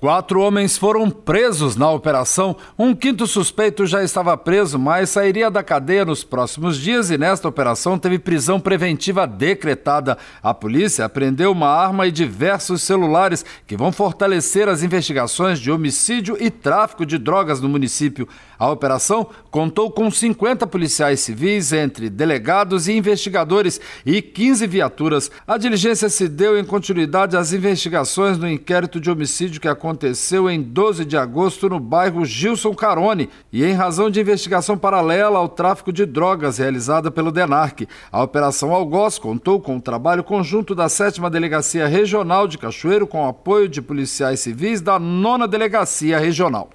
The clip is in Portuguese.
Quatro homens foram presos na operação. Um quinto suspeito já estava preso, mas sairia da cadeia nos próximos dias e nesta operação teve prisão preventiva decretada. A polícia apreendeu uma arma e diversos celulares que vão fortalecer as investigações de homicídio e tráfico de drogas no município. A operação contou com 50 policiais civis, entre delegados e investigadores, e 15 viaturas. A diligência se deu em continuidade às investigações no inquérito de homicídio que aconteceu aconteceu em 12 de agosto no bairro Gilson Carone e em razão de investigação paralela ao tráfico de drogas realizada pelo DENARC. A Operação Algoz contou com o trabalho conjunto da 7 Delegacia Regional de Cachoeiro com apoio de policiais civis da 9 Delegacia Regional.